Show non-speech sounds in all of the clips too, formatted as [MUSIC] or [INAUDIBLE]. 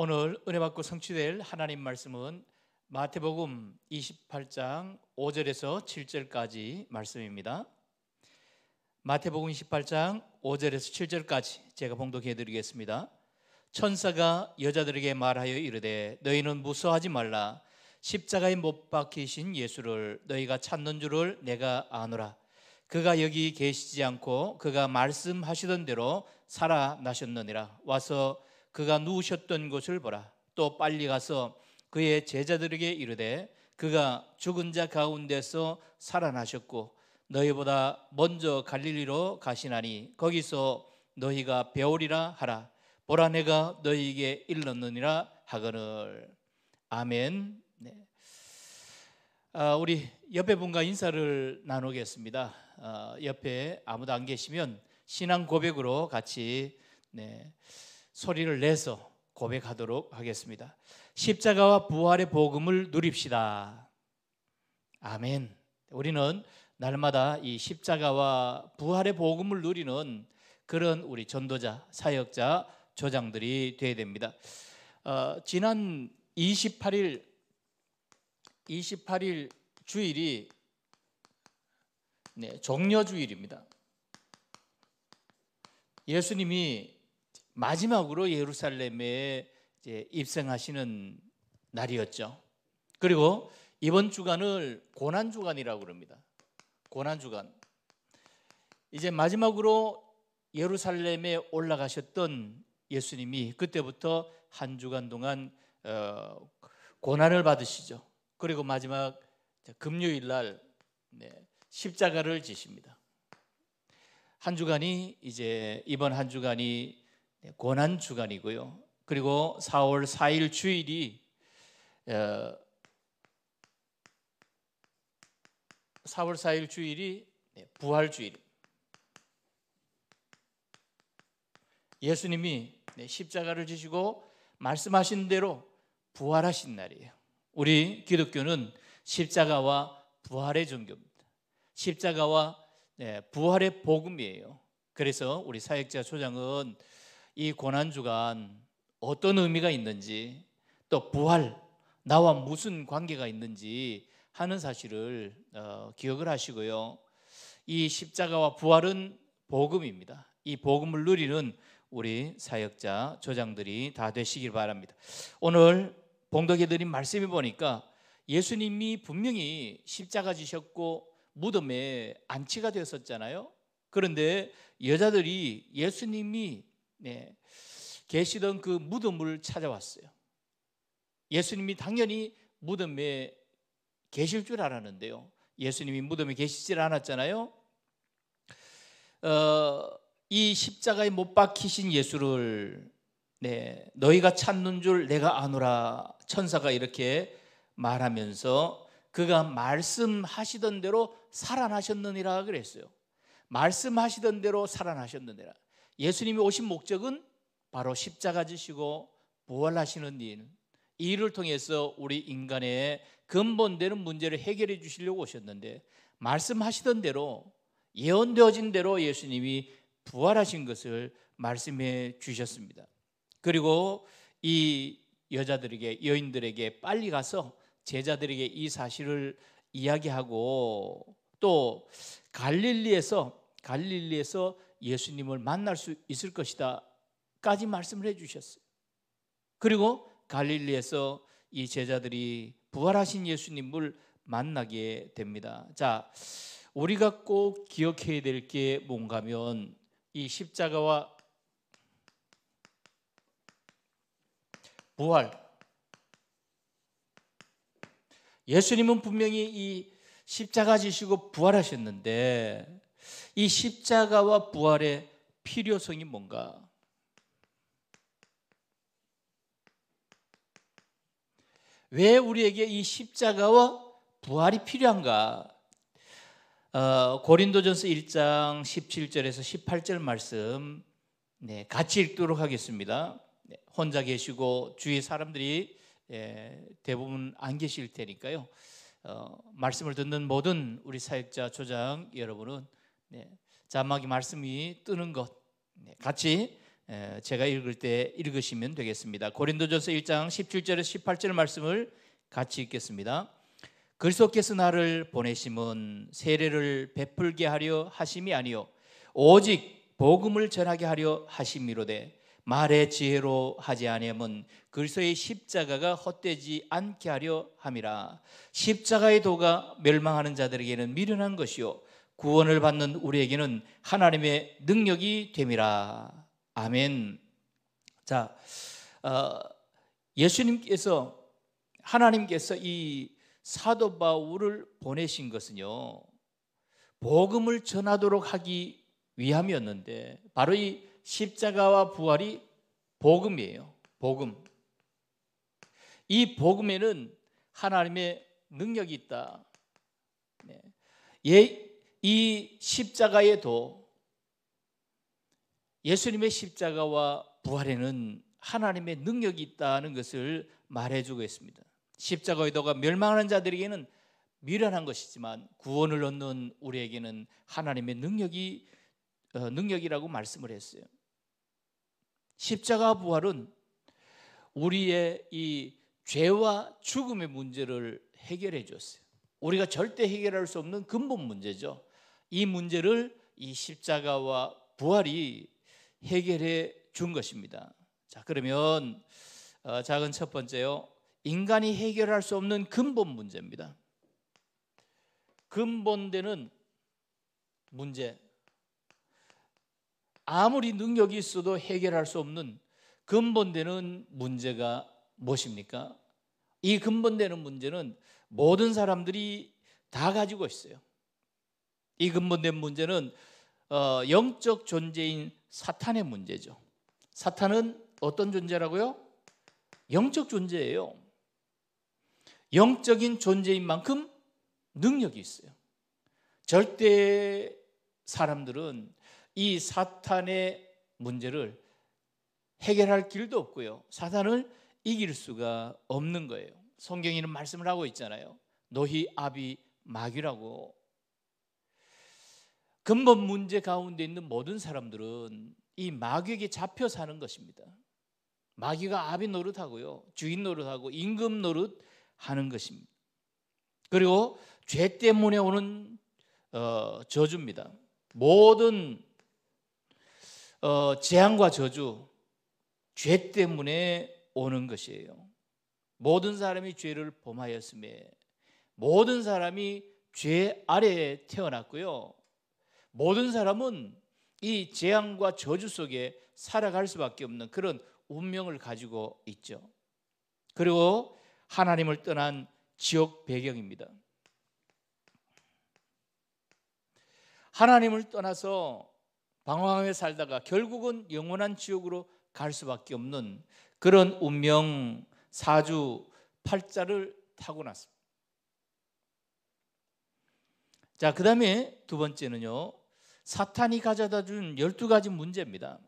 오늘 은혜 받고 성취될 하나님 말씀은 마태복음 28장 5절에서 7절까지 말씀입니다. 마태복음 28장 5절에서 7절까지 제가 봉독해 드리겠습니다. 천사가 여자들에게 말하여 이르되 너희는 무서하지 말라 십자가에 못 박히신 예수를 너희가 찾는 줄을 내가 아노라 그가 여기 계시지 않고 그가 말씀하시던 대로 살아나셨느니라 와서 그가 누우셨던 곳을 보라. 또 빨리 가서 그의 제자들에게 이르되 그가 죽은 자 가운데서 살아나셨고 너희보다 먼저 갈릴리로 가시나니 거기서 너희가 배우리라 하라. 보라 내가 너희에게 일렀느니라 하거늘. 아멘. 네. 아, 우리 옆에 분과 인사를 나누겠습니다. 아, 옆에 아무도 안 계시면 신앙 고백으로 같이 네. 소리를 내서 고백하도록 하겠습니다. 십자가와 부활의 복음을 누립시다. 아멘. 우리는 날마다 이 십자가와 부활의 복음을 누리는 그런 우리 전도자, 사역자, 조장들이 되어야 됩니다. 어, 지난 28일 28일 주일이 네, 종려 주일입니다. 예수님이 마지막으로 예루살렘에 입성하시는 날이었죠. 그리고 이번 주간을 고난 주간이라고 그럽니다. 고난 주간. 이제 마지막으로 예루살렘에 올라가셨던 예수님이 그때부터 한 주간 동안 어, 고난을 받으시죠. 그리고 마지막 금요일 날 네, 십자가를 지십니다. 한 주간이 이제 이번 한 주간이 고난 네, 주간이고요. 그리고 4월 4일 주일이 4월 어, 4일 주일이 네, 부활 주일. 예수님이 네, 십자가를 지시고 말씀하신 대로 부활하신 날이에요. 우리 기독교는 십자가와 부활의 종교입니다. 십자가와 부활의 복음이에요. 그래서 우리 사역자 초장은 이 고난주간 어떤 의미가 있는지 또 부활 나와 무슨 관계가 있는지 하는 사실을 어, 기억을 하시고요. 이 십자가와 부활은 복음입니다. 이 복음을 누리는 우리 사역자 조장들이 다 되시길 바랍니다. 오늘 봉덕에 드린 말씀이 보니까 예수님이 분명히 십자가 지셨고 무덤에 안치가 되었었잖아요. 그런데 여자들이 예수님이 네, 계시던 그 무덤을 찾아왔어요. 예수님이 당연히 무덤에 계실 줄 알았는데요. 예수님이 무덤에 계시질 않았잖아요. 어, 이 십자가에 못 박히신 예수를 네, 너희가 찾는 줄 내가 아노라 천사가 이렇게 말하면서 그가 말씀하시던 대로 살아나셨느니라 그랬어요. 말씀하시던 대로 살아나셨느니라. 예수님이 오신 목적은 바로 십자가 지시고 부활하시는 일. 이 일을 통해서 우리 인간의 근본되는 문제를 해결해 주시려고 오셨는데 말씀하시던 대로 예언되어진 대로 예수님이 부활하신 것을 말씀해 주셨습니다. 그리고 이 여자들에게 여인들에게 빨리 가서 제자들에게 이 사실을 이야기하고 또 갈릴리에서 갈릴리에서 예수님을 만날 수 있을 것이다. 까지 말씀을 해 주셨어요. 그리고 갈릴리에서 이 제자들이 부활하신 예수님을 만나게 됩니다. 자, 우리가 꼭 기억해야 될 게 뭔가면 이 십자가와 부활. 예수님은 분명히 이 십자가 지시고 부활하셨는데 이 십자가와 부활의 필요성이 뭔가? 왜 우리에게 이 십자가와 부활이 필요한가? 어, 고린도전서 1장 17절에서 18절 말씀 네, 같이 읽도록 하겠습니다. 네, 혼자 계시고 주위 사람들이 예, 대부분 안 계실 테니까요. 어, 말씀을 듣는 모든 우리 사역자 조장 여러분은 네, 자막이 말씀이 뜨는 것 네, 같이 에, 제가 읽을 때 읽으시면 되겠습니다. 고린도전서 1장 17절에서 18절 말씀을 같이 읽겠습니다. 그리스도께서 나를 보내심은 세례를 베풀게 하려 하심이 아니요 오직 복음을 전하게 하려 하심이로되 말의 지혜로 하지 아니함은 그리스도의 십자가가 헛되지 않게 하려 함이라 십자가의 도가 멸망하는 자들에게는 미련한 것이요 구원을 받는 우리에게는 하나님의 능력이 됨이라. 아멘. 자, 어, 예수님께서 하나님께서 이 사도 바울을 보내신 것은요 복음을 전하도록 하기 위함이었는데 바로 이 십자가와 부활이 복음이에요. 복음. 이 복음에는 하나님의 능력이 있다. 네. 예, 이 십자가에도 예수님의 십자가와 부활에는 하나님의 능력이 있다는 것을 말해주고 있습니다. 십자가의 도가 멸망하는 자들에게는 미련한 것이지만 구원을 얻는 우리에게는 하나님의 능력이 어, 능력이라고 말씀을 했어요. 십자가 부활은 우리의 이 죄와 죽음의 문제를 해결해 줬어요. 우리가 절대 해결할 수 없는 근본 문제죠. 이 문제를 이 십자가와 부활이 해결해 준 것입니다. 자, 그러면 어, 작은 첫 번째요. 인간이 해결할 수 없는 근본 문제입니다. 근본되는 문제. 아무리 능력이 있어도 해결할 수 없는 근본되는 문제가 무엇입니까? 이 근본되는 문제는 모든 사람들이 다 가지고 있어요. 이 근본된 문제는 어, 영적 존재인 사탄의 문제죠. 사탄은 어떤 존재라고요? 영적 존재예요. 영적인 존재인 만큼 능력이 있어요. 절대 사람들은 이 사탄의 문제를 해결할 길도 없고요. 사탄을 이길 수가 없는 거예요. 성경에는 말씀을 하고 있잖아요. 너희 아비 마귀라고 근본 문제 가운데 있는 모든 사람들은 이 마귀에게 잡혀 사는 것입니다. 마귀가 아비 노릇하고요. 주인 노릇하고 임금 노릇 하는 것입니다. 그리고 죄 때문에 오는 어, 저주입니다. 모든 어, 재앙과 저주, 죄 때문에 오는 것이에요. 모든 사람이 죄를 범하였음에 모든 사람이 죄 아래에 태어났고요. 모든 사람은 이 재앙과 저주 속에 살아갈 수밖에 없는 그런 운명을 가지고 있죠. 그리고 하나님을 떠난 지옥 배경입니다. 하나님을 떠나서 방황하며 살다가 결국은 영원한 지옥으로 갈 수밖에 없는 그런 운명 사주 팔자를 타고났습니다. 자, 그 다음에 두 번째는요. 사탄이 가져다 준 12가지 문제입니다.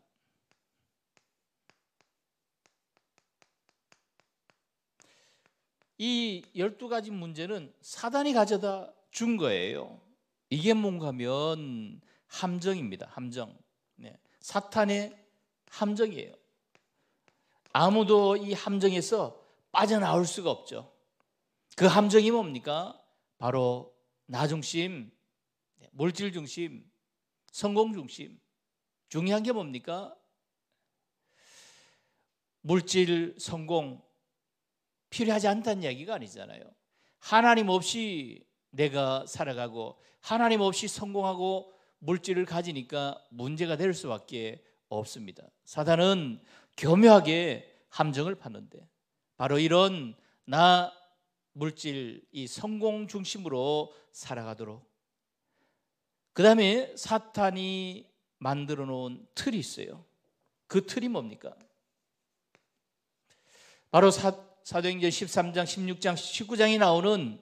이 12가지 문제는 사단이 가져다 준 거예요. 이게 뭔가 하면 함정입니다. 함정. 네. 사탄의 함정이에요. 아무도 이 함정에서 빠져나올 수가 없죠. 그 함정이 뭡니까? 바로 나 중심, 물질 네, 중심, 성공 중심. 중요한 게 뭡니까? 물질, 성공 필요하지 않다는 이기가 아니잖아요. 하나님 없이 내가 살아가고 하나님 없이 성공하고 물질을 가지니까 문제가 될 수밖에 없습니다. 사단은 교묘하게 함정을 파는데 바로 이런 나 물질, 이 성공 중심으로 살아가도록. 그 다음에 사탄이 만들어 놓은 틀이 있어요. 그 틀이 뭡니까? 바로 사, 사도행전 13장, 16장, 19장이 나오는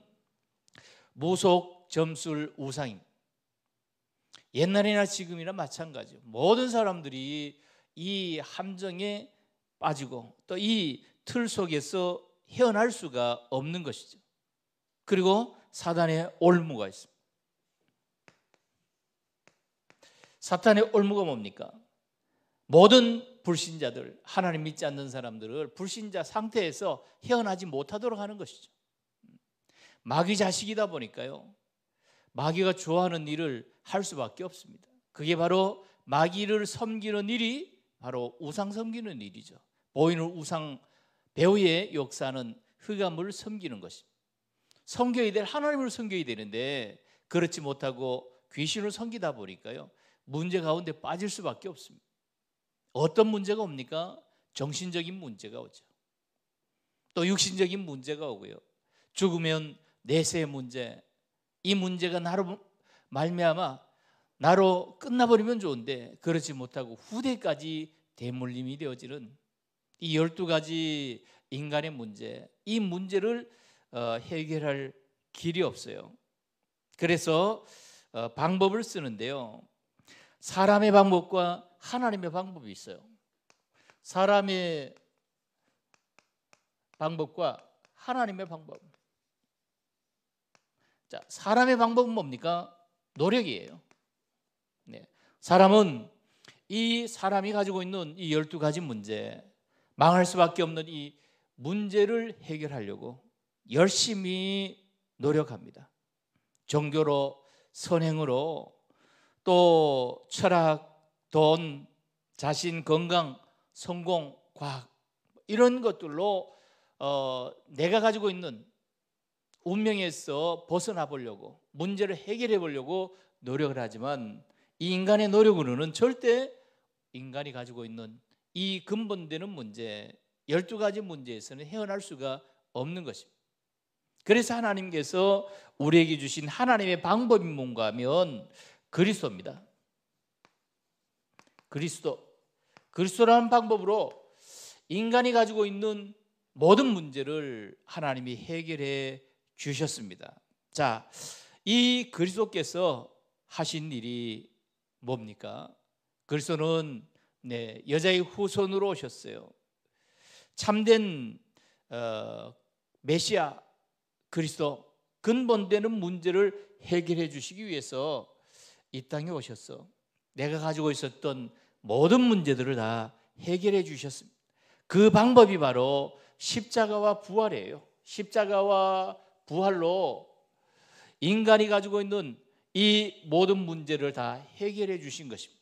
무속 점술 우상입 옛날이나 지금이나 마찬가지요. 모든 사람들이 이 함정에 빠지고 또 이 틀 속에서 헤어날 수가 없는 것이죠. 그리고 사단의 올무가 있습니다. 사탄의 올무가 뭡니까? 모든 불신자들, 하나님 믿지 않는 사람들을 불신자 상태에서 헤어나지 못하도록 하는 것이죠. 마귀 자식이다 보니까요. 마귀가 좋아하는 일을 할 수밖에 없습니다. 그게 바로 마귀를 섬기는 일이 바로 우상 섬기는 일이죠. 보이는 우상 배우의 역사는 흑암을 섬기는 것입니다. 섬겨야 될 하나님을 섬겨야 되는데 그렇지 못하고 귀신을 섬기다 보니까요. 문제 가운데 빠질 수밖에 없습니다. 어떤 문제가 옵니까? 정신적인 문제가 오죠. 또 육신적인 문제가 오고요. 죽으면 내세의 문제, 이 문제가 나로 말미암아 나로 끝나버리면 좋은데 그렇지 못하고 후대까지 대물림이 되어지는 이1 2 가지 인간의 문제, 이 문제를 어, 해결할 길이 없어요. 그래서 어, 방법을 쓰는데요. 사람의 방법과 하나님의 방법이 있어요. 사람의 방법과 하나님의 방법. 자, 사람의 방법은 뭡니까? 노력이에요. 네. 사람은 이 사람이 가지고 있는 이1 2 가지 문제, 망할 수밖에 없는 이 문제를 해결하려고 열심히 노력합니다. 종교로 선행으로 또 철학, 돈, 자신 건강, 성공, 과학 이런 것들로 어, 내가 가지고 있는 운명에서 벗어나 보려고 문제를 해결해 보려고 노력을 하지만 이 인간의 노력으로는 절대 인간이 가지고 있는 이 근본되는 문제, 12가지 문제에서는 헤어날 수가 없는 것입니다. 그래서 하나님께서 우리에게 주신 하나님의 방법이 뭔가 하면 그리스도입니다. 그리스도. 그리스도라는 방법으로 인간이 가지고 있는 모든 문제를 하나님이 해결해 주셨습니다. 자, 이 그리스도께서 하신 일이 뭡니까? 그리스도는 네, 여자의 후손으로 오셨어요. 참된 어, 메시아 그리스도 근본되는 문제를 해결해 주시기 위해서 이 땅에 오셨어. 내가 가지고 있었던 모든 문제들을 다 해결해 주셨습니다. 그 방법이 바로 십자가와 부활이에요. 십자가와 부활로 인간이 가지고 있는 이 모든 문제를 다 해결해 주신 것입니다.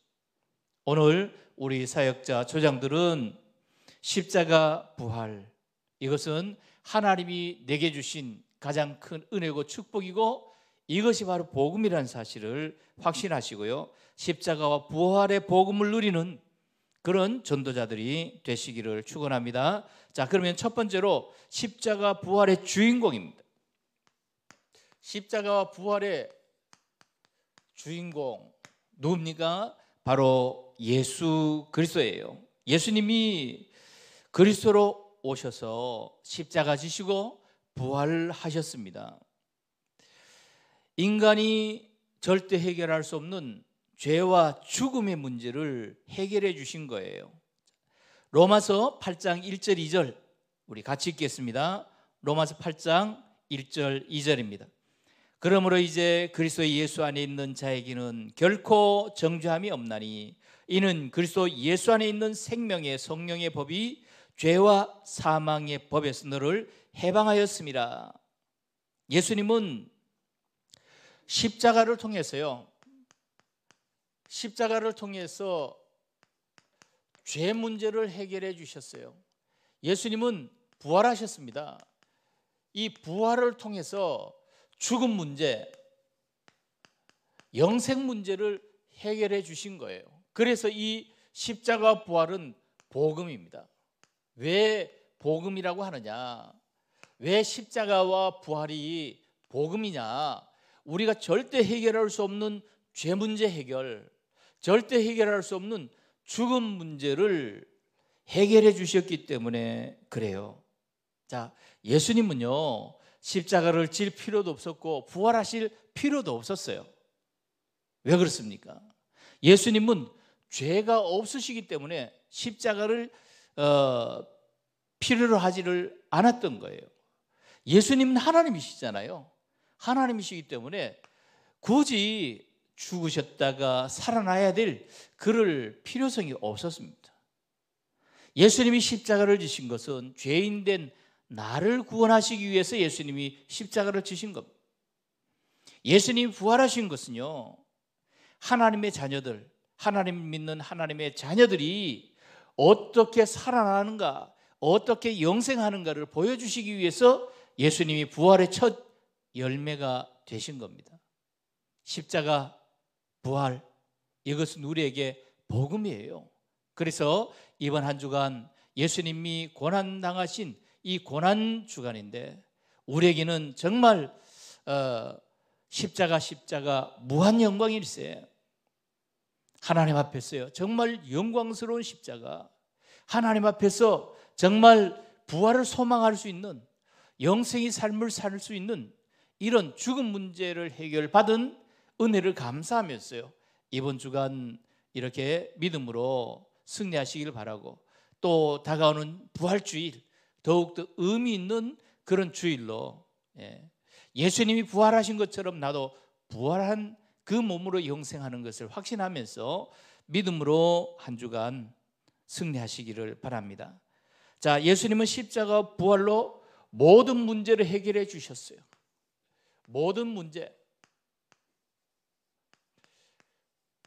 오늘 우리 사역자 조장들은 십자가 부활 이것은 하나님이 내게 주신 가장 큰 은혜고 축복이고 이것이 바로 복음이라는 사실을 확신하시고요. 십자가와 부활의 복음을 누리는 그런 전도자들이 되시기를 축원합니다. 자, 그러면 첫 번째로 십자가 부활의 주인공입니다. 십자가와 부활의 주인공 누굽니까? 바로 예수 그리스도예요. 예수님이 그리스도로 오셔서 십자가 지시고 부활하셨습니다. 인간이 절대 해결할 수 없는 죄와 죽음의 문제를 해결해 주신 거예요. 로마서 8장 1절 2절 우리 같이 읽겠습니다. 로마서 8장 1절 2절입니다. 그러므로 이제 그리스도 예수 안에 있는 자에게는 결코 정죄함이 없나니 이는 그리스도 예수 안에 있는 생명의 성령의 법이 죄와 사망의 법에서 너를 해방하였습니다. 예수님은 십자가를 통해서요. 십자가를 통해서 죄 문제를 해결해 주셨어요. 예수님은 부활하셨습니다. 이 부활을 통해서 죽음 문제, 영생 문제를 해결해 주신 거예요. 그래서 이 십자가 부활은 복음입니다. 왜 복음이라고 하느냐? 왜 십자가와 부활이 복음이냐? 우리가 절대 해결할 수 없는 죄 문제 해결, 절대 해결할 수 없는 죽음 문제를 해결해 주셨기 때문에 그래요. 자, 예수님은요, 십자가를 질 필요도 없었고 부활하실 필요도 없었어요. 왜 그렇습니까? 예수님은 죄가 없으시기 때문에 십자가를 어, 필요로 하지를 않았던 거예요. 예수님은 하나님이시잖아요. 하나님이시기 때문에 굳이 죽으셨다가 살아나야 될 그럴 필요성이 없었습니다. 예수님이 십자가를 지신 것은 죄인 된 나를 구원하시기 위해서 예수님이 십자가를 지신 겁니다. 예수님이 부활하신 것은요. 하나님의 자녀들, 하나님 믿는 하나님의 자녀들이 어떻게 살아나는가, 어떻게 영생하는가를 보여주시기 위해서 예수님이 부활의 첫 열매가 되신 겁니다. 십자가, 부활, 이것은 우리에게 복음이에요. 그래서 이번 한 주간 예수님이 고난당하신 이 고난 주간인데 우리에게는 정말 어, 십자가 십자가 무한 영광일세 하나님 앞에서요 정말 영광스러운 십자가 하나님 앞에서 정말 부활을 소망할 수 있는 영생의 삶을 살 수 있는 이런 죽음 문제를 해결받은 은혜를 감사하면서요 이번 주간 이렇게 믿음으로 승리하시길 바라고 또 다가오는 부활주일 더욱더 의미 있는 그런 주일로 예. 예수님이 부활하신 것처럼 나도 부활한 그 몸으로 영생하는 것을 확신하면서 믿음으로 한 주간 승리하시기를 바랍니다. 자, 예수님은 십자가 부활로 모든 문제를 해결해 주셨어요. 모든 문제.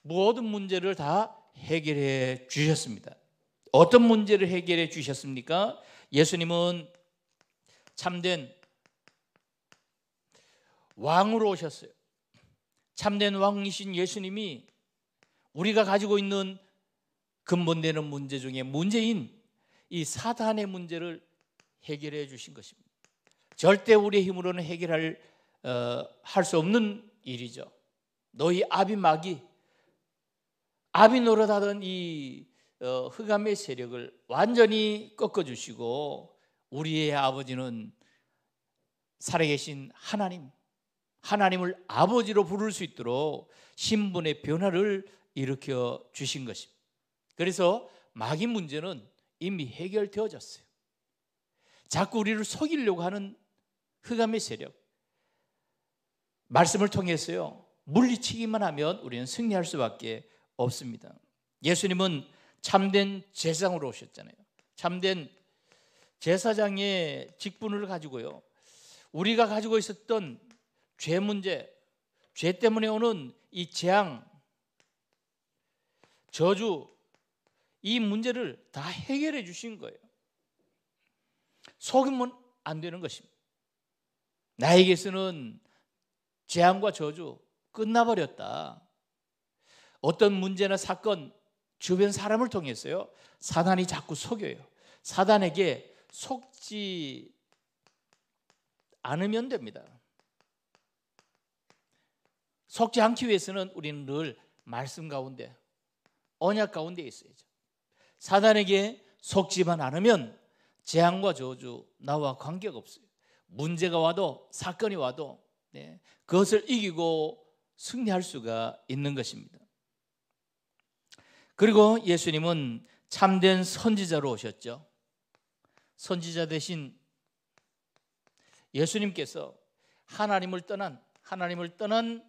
모든 문제를 다 해결해 주셨습니다. 어떤 문제를 해결해 주셨습니까? 예수님은 참된 왕으로 오셨어요. 참된 왕이신 예수님이 우리가 가지고 있는 근본되는 문제 중에 문제인 이 사단의 문제를 해결해 주신 것입니다. 절대 우리의 힘으로는 해결할 어, 할수 없는 일이죠. 너희 아비막이 아비 노릇하던 이 어, 흑암의 세력을 완전히 꺾어주시고 우리의 아버지는 살아계신 하나님, 하나님을 아버지로 부를 수 있도록 신분의 변화를 일으켜 주신 것입니다. 그래서 마귀 문제는 이미 해결되어졌어요. 자꾸 우리를 속이려고 하는 흑암의 세력. 말씀을 통해서요, 물리치기만 하면 우리는 승리할 수밖에 없습니다. 예수님은 참된 제상으로 오셨잖아요. 참된 제사장의 직분을 가지고요. 우리가 가지고 있었던 죄 문제, 죄 때문에 오는 이 재앙, 저주, 이 문제를 다 해결해 주신 거예요. 속이면 안 되는 것입니다. 나에게서는 재앙과 저주 끝나버렸다. 어떤 문제나 사건, 주변 사람을 통해서요. 사단이 자꾸 속여요. 사단에게 속지 않으면 됩니다. 속지 않기 위해서는 우리는 늘 말씀 가운데 언약 가운데 있어야죠. 사단에게 속지만 않으면 재앙과 저주 나와 관계가 없어요. 문제가 와도 사건이 와도 네, 그것을 이기고 승리할 수가 있는 것입니다. 그리고 예수님은 참된 선지자로 오셨죠. 선지자 대신 예수님께서 하나님을 떠난 하나님을 떠난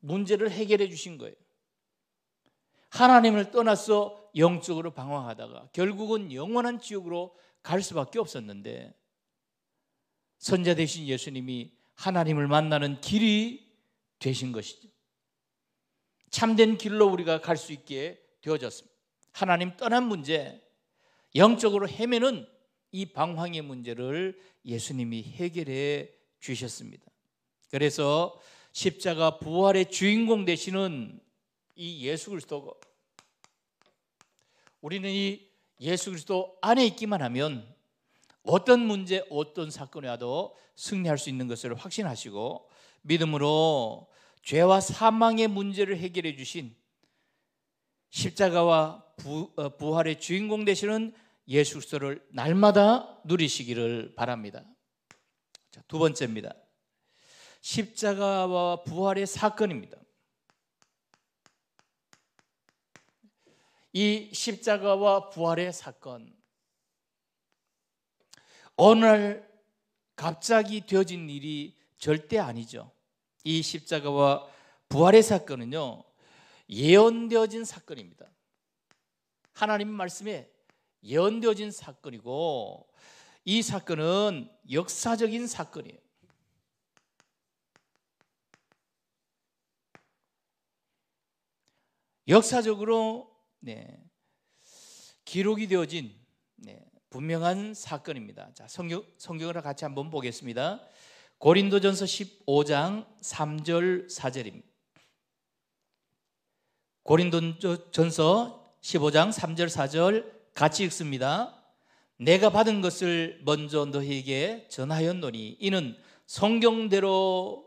문제를 해결해 주신 거예요. 하나님을 떠나서 영적으로 방황하다가 결국은 영원한 지옥으로 갈 수밖에 없었는데 선자 대신 예수님이 하나님을 만나는 길이 되신 것이죠. 참된 길로 우리가 갈 수 있게 되어졌습니다. 하나님 떠난 문제, 영적으로 헤매는 이 방황의 문제를 예수님이 해결해 주셨습니다. 그래서 십자가 부활의 주인공 되시는 이 예수 그리스도 우리는 이 예수 그리스도 안에 있기만 하면 어떤 문제, 어떤 사건에 와도 승리할 수 있는 것을 확신하시고 믿음으로 죄와 사망의 문제를 해결해 주신 십자가와 부, 어, 활의 주인공 되시는 예수 그리스도를 날마다 누리시기를 바랍니다. 자, 두 번째입니다. 십자가와 부활의 사건입니다. 이 십자가와 부활의 사건 어느 날 갑자기 되어진 일이 절대 아니죠. 이 십자가와 부활의 사건은요 예언되어진 사건입니다. 하나님 말씀에 예언되어진 사건이고 이 사건은 역사적인 사건이에요. 역사적으로 네, 기록이 되어진 네, 분명한 사건입니다. 자, 성경 성경을 같이 한번 보겠습니다. 고린도전서 15장 3절 4절입니다. 고린도전서 15장 3절 4절 같이 읽습니다. 내가 받은 것을 먼저 너희에게 전하였노니 이는 성경대로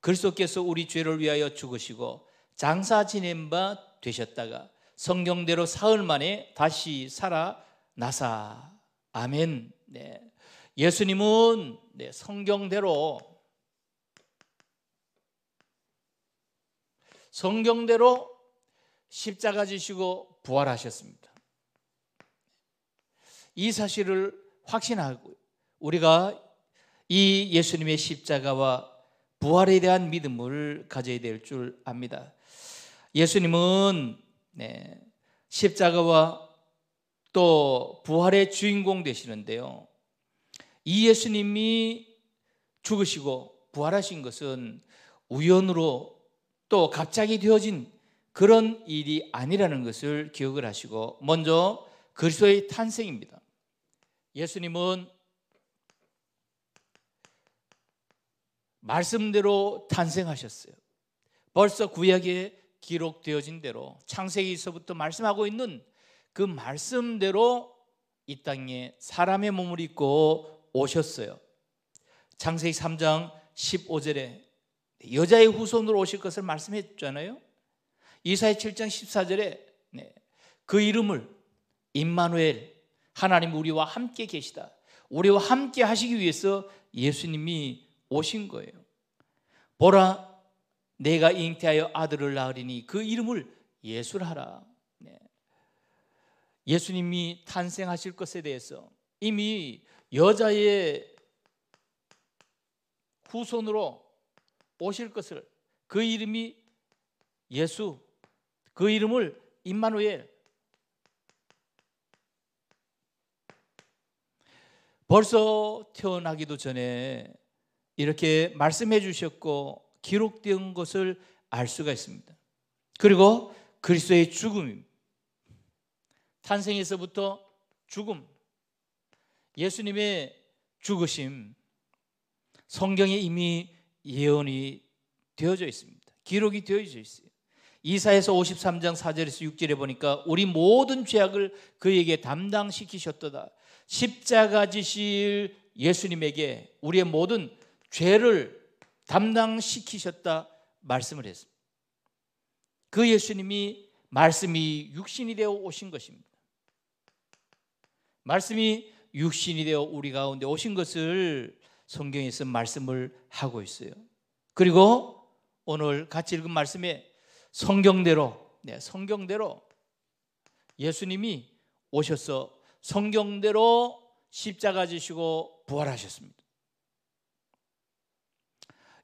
그리스도께서 우리 죄를 위하여 죽으시고 장사 지낸 바 되셨다가 성경대로 사흘 만에 다시 살아나사 아멘. 네. 예수님은 성경대로 성경대로 십자가 지시고 부활하셨습니다. 이 사실을 확신하고 우리가 이 예수님의 십자가와 부활에 대한 믿음을 가져야 될 줄 압니다. 예수님은 네, 십자가와 또 부활의 주인공 되시는데요. 이 예수님이 죽으시고 부활하신 것은 우연으로 또 갑자기 되어진 그런 일이 아니라는 것을 기억을 하시고 먼저 그리스도의 탄생입니다. 예수님은 말씀대로 탄생하셨어요. 벌써 구약에 기록되어진 대로 창세기에서부터 말씀하고 있는 그 말씀대로 이 땅에 사람의 몸을 입고 오셨어요. 창세기 3장 15절에 여자의 후손으로 오실 것을 말씀했잖아요. 이사의 7장 14절에 그 이름을 임마누엘 하나님 우리와 함께 계시다. 우리와 함께 하시기 위해서 예수님이 오신 거예요. 보라 내가 잉태하여 아들을 낳으리니 그 이름을 예수라 하라. 네. 예수님이 탄생하실 것에 대해서 이미 여자의 후손으로 오실 것을 그 이름이 예수 그 이름을 임마누엘 벌써 태어나기도 전에 이렇게 말씀해 주셨고 기록된 것을 알 수가 있습니다. 그리고 그리스도의 죽음 탄생에서부터 죽음 예수님의 죽으심 성경에 이미 예언이 되어져 있습니다. 기록이 되어져 있어요. 이사에서 53장 4절에서 6절에 보니까 우리 모든 죄악을 그에게 담당시키셨도다. 십자가 지실 예수님에게 우리의 모든 죄를 담당시키셨다 말씀을 했습니다. 그 예수님이 말씀이 육신이 되어 오신 것입니다. 말씀이 육신이 되어 우리 가운데 오신 것을 성경에서 말씀을 하고 있어요. 그리고 오늘 같이 읽은 말씀에 성경대로, 네, 성경대로 예수님이 오셔서 성경대로 십자가 지시고 부활하셨습니다.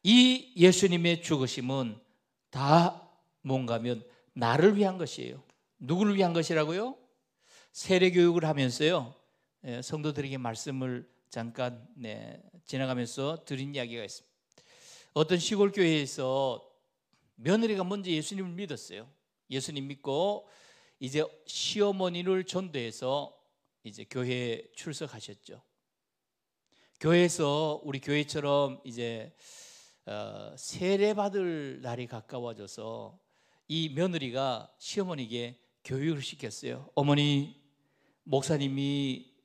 이 예수님의 죽으심은 다 뭔가면 나를 위한 것이에요. 누구를 위한 것이라고요? 세례 교육을 하면서요. 예, 성도들에게 말씀을 잠깐 네, 지나가면서 드린 이야기가 있습니다. 어떤 시골 교회에서 며느리가 먼저 예수님을 믿었어요. 예수님 믿고 이제 시어머니를 전도해서 이제 교회에 출석하셨죠. 교회에서 우리 교회처럼 이제 어, 세례 받을 날이 가까워져서 이 며느리가 시어머니에게 교육을 시켰어요. 어머니 목사님이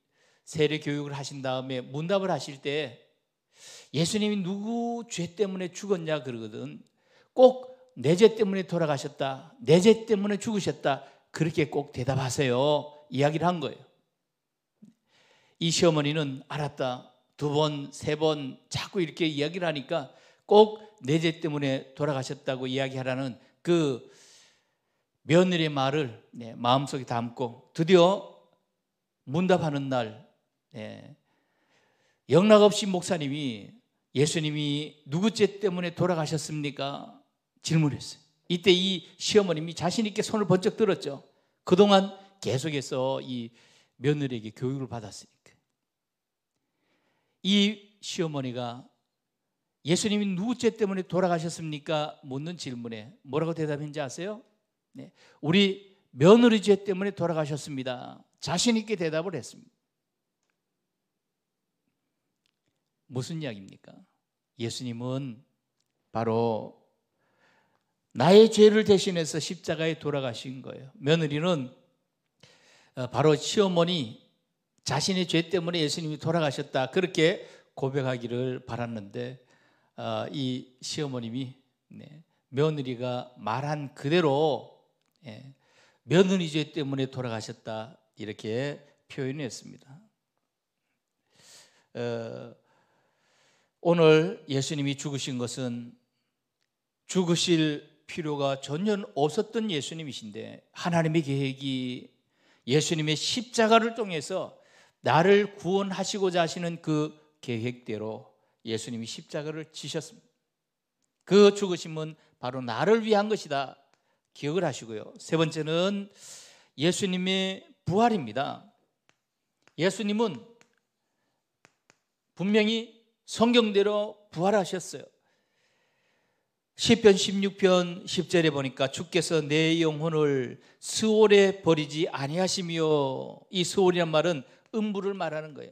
세례 교육을 하신 다음에 문답을 하실 때 예수님이 누구 죄 때문에 죽었냐 그러거든. 꼭 내 죄 때문에 돌아가셨다. 내 죄 때문에 죽으셨다. 그렇게 꼭 대답하세요. 이야기를 한 거예요. 이 시어머니는 알았다. 두 번, 세 번 자꾸 이렇게 이야기를 하니까 꼭 내 죄 때문에 돌아가셨다고 이야기하라는 그 며느리의 말을 마음속에 담고 드디어 문답하는 날 예. 영락없이 목사님이 예수님이 누구죄 때문에 돌아가셨습니까? 질문했어요. 이때 이 시어머님이 자신 있게 손을 번쩍 들었죠. 그동안 계속해서 이 며느리에게 교육을 받았으니까. 이 시어머니가 예수님이 누구죄 때문에 돌아가셨습니까? 묻는 질문에 뭐라고 대답했는지 아세요? 네. 우리 며느리 죄 때문에 돌아가셨습니다. 자신 있게 대답을 했습니다. 무슨 이야기입니까? 예수님은 바로 나의 죄를 대신해서 십자가에 돌아가신 거예요. 며느리는 어, 바로 시어머니 자신의 죄 때문에 예수님이 돌아가셨다 그렇게 고백하기를 바랐는데 어, 이 시어머님이 네, 며느리가 말한 그대로 예, 며느리 죄 때문에 돌아가셨다 이렇게 표현했습니다. 어, 오늘 예수님이 죽으신 것은 죽으실 필요가 전혀 없었던 예수님이신데 하나님의 계획이 예수님의 십자가를 통해서 나를 구원하시고자 하시는 그 계획대로 예수님이 십자가를 지셨습니다. 그 죽으심은 바로 나를 위한 것이다. 기억을 하시고요. 세 번째는 예수님의 부활입니다. 예수님은 분명히 성경대로 부활하셨어요. 시편 16편 10절에 보니까 주께서 내 영혼을 수월에 버리지 아니하시며 이 수월이란 말은 음부를 말하는 거예요.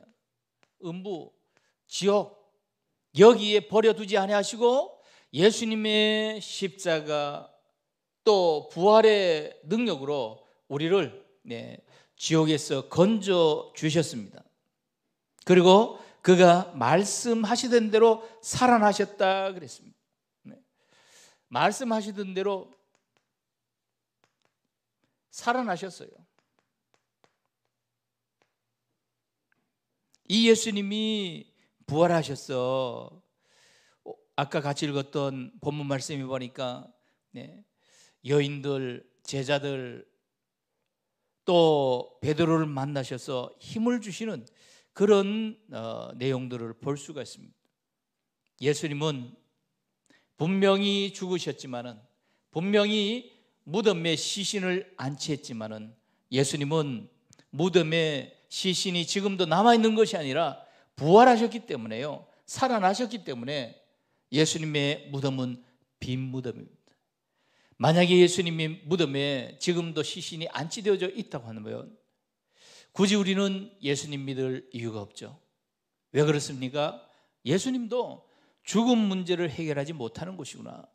음부, 지옥 여기에 버려두지 아니하시고 예수님의 십자가 또 부활의 능력으로 우리를 네, 지옥에서 건져 주셨습니다. 그리고 그가 말씀하시던 대로 살아나셨다 그랬습니다. 네. 말씀하시던 대로 살아나셨어요. 이 예수님이 부활하셨어. 어, 아까 같이 읽었던 본문 말씀이 보니까 네. 여인들 제자들 또 베드로를 만나셔서 힘을 주시는 그런 어, 내용들을 볼 수가 있습니다. 예수님은 분명히 죽으셨지만은 분명히 무덤에 시신을 안치했지만은 예수님은 무덤에 시신이 지금도 남아 있는 것이 아니라 부활하셨기 때문에요. 살아나셨기 때문에 예수님의 무덤은 빈 무덤입니다. 만약에 예수님이 무덤에 지금도 시신이 안치되어져 있다고 하면 굳이 우리는 예수님 믿을 이유가 없죠. 왜 그렇습니까? 예수님도 죽음 문제를 해결하지 못하는 것이구나.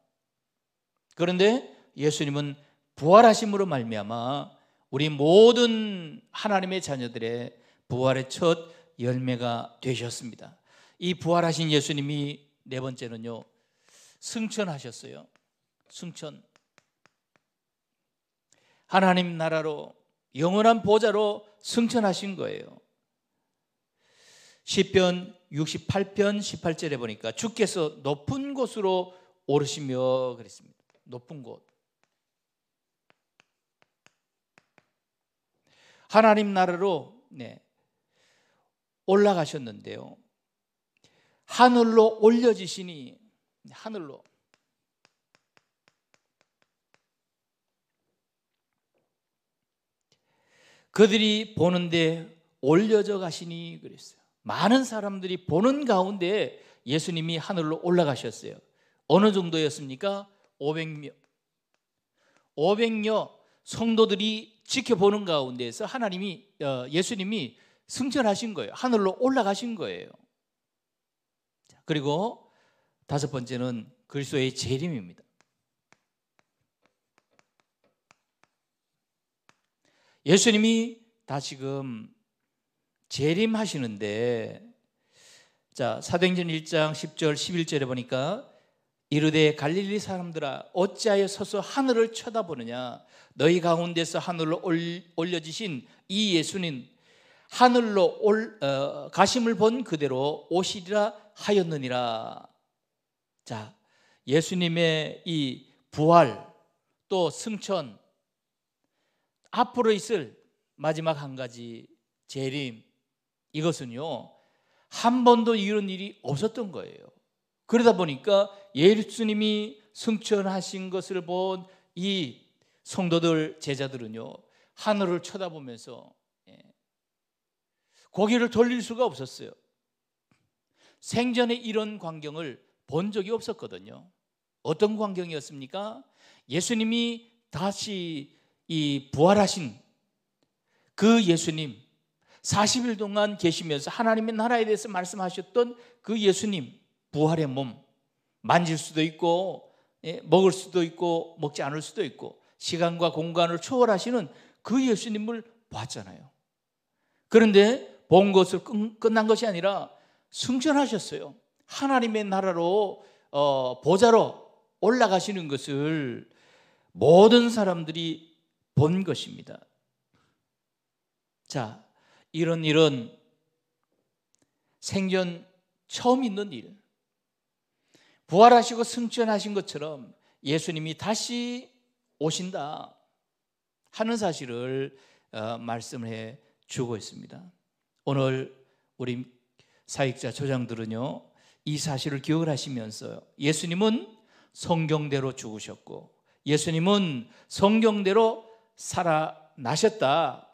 그런데 예수님은 부활하심으로 말미암아 우리 모든 하나님의 자녀들의 부활의 첫 열매가 되셨습니다. 이 부활하신 예수님이 네 번째는요. 승천하셨어요. 승천. 하나님 나라로 영원한 보좌로 승천하신 거예요. 1 0편 68편 18절에 보니까 주께서 높은 곳으로 오르시며 그랬습니다. 높은 곳. 하나님 나라로 네, 올라가셨는데요. 하늘로 올려지시니 하늘로 그들이 보는데 올려져 가시니 그랬어요. 많은 사람들이 보는 가운데 예수님이 하늘로 올라가셨어요. 어느 정도였습니까? 500명. 500여 성도들이 지켜보는 가운데에서 하나님이 어, 예수님이 승천하신 거예요. 하늘로 올라가신 거예요. 그리고 다섯 번째는 그리스도의 재림입니다. 예수님이 다시금 재림하시는데 자 사도행전 1장 10절 11절에 보니까 이르되 갈릴리 사람들아 어찌하여 서서 하늘을 쳐다보느냐 너희 가운데서 하늘로 올려지신 이 예수는 하늘로 올, 어, 가심을 본 그대로 오시리라 하였느니라 자 예수님의 이 부활 또 승천 앞으로 있을 마지막 한 가지 재림 이것은요 한 번도 이런 일이 없었던 거예요. 그러다 보니까 예수님이 승천하신 것을 본 이 성도들 제자들은요 하늘을 쳐다보면서 예, 고개를 돌릴 수가 없었어요. 생전에 이런 광경을 본 적이 없었거든요. 어떤 광경이었습니까? 예수님이 다시 이 부활하신 그 예수님 40일 동안 계시면서 하나님의 나라에 대해서 말씀하셨던 그 예수님 부활의 몸 만질 수도 있고 예, 먹을 수도 있고 먹지 않을 수도 있고 시간과 공간을 초월하시는 그 예수님을 봤잖아요. 그런데 본 것을 끝난 것이 아니라 승천하셨어요. 하나님의 나라로 어, 보자로 올라가시는 것을 모든 사람들이 본 것입니다. 자, 이런 일은 생전 처음 있는 일. 부활하시고 승천하신 것처럼 예수님이 다시 오신다 하는 사실을 어, 말씀해 주고 있습니다. 오늘 우리 사익자 조장들은요, 이 사실을 기억을 하시면서 예수님은 성경대로 죽으셨고 예수님은 성경대로 살아나셨다.